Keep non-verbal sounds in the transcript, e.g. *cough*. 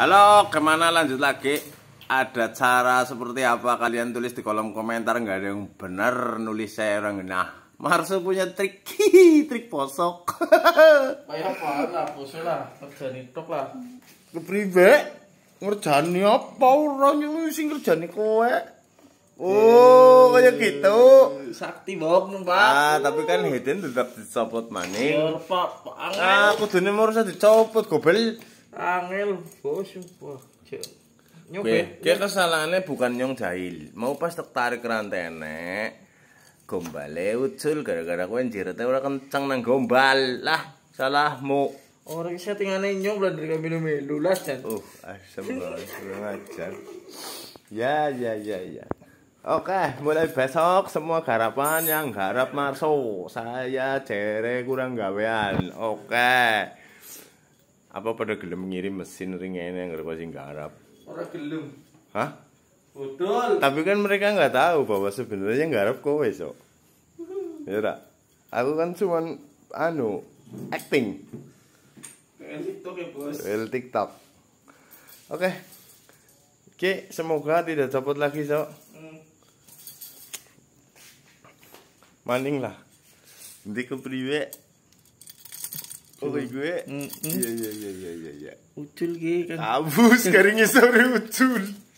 Halo, kemana lanjut lagi? Ada cara seperti apa kalian tulis di kolom komentar nggak ada yang benar nulis saya orang nah. Marsu punya trik, *laughs* trik posok. *laughs* Kayak apa lah, posok lah, kerjani tok lah. Kepribe, ngerjani apa orang yang sing ngerjani kowe? Oh, kayak gitu. Sakti bok nung, Pak. Ah, tapi kan hidden tetap dicopot maning. Ya, Pak, Ah, kudune mau usah dicopot, gobel. Angel bos wah. Nyokwe. Ki kesalahane bukan nyong jahil. Mau pas tertarik rantene gombale ucul gara-gara kowe njirete orang kencang nang gombal. Lah, salahmu. Orang settingane nyong blandar melu-melu las jan. Uh, asem banget ngajar. Ya, ya, ya, ya. Oke, mulai besok semua garapan yang garap Marso. Saya jere kurang gawean. Oke apa pada gelem ngirim mesin ringnya yang ngerti garap orang gelem hah betul tapi kan mereka nggak tahu bahwa sebenarnya garap kowe so ya udah. aku kan cuma anu acting TikTok ya bos TikTok oke oke semoga tidak copot lagi so Maling hmm. maning lah nanti ke priwe ucul gue mm, mm. iya iya, iya iya iya iya ucul gue kan abus garingnya sore ucul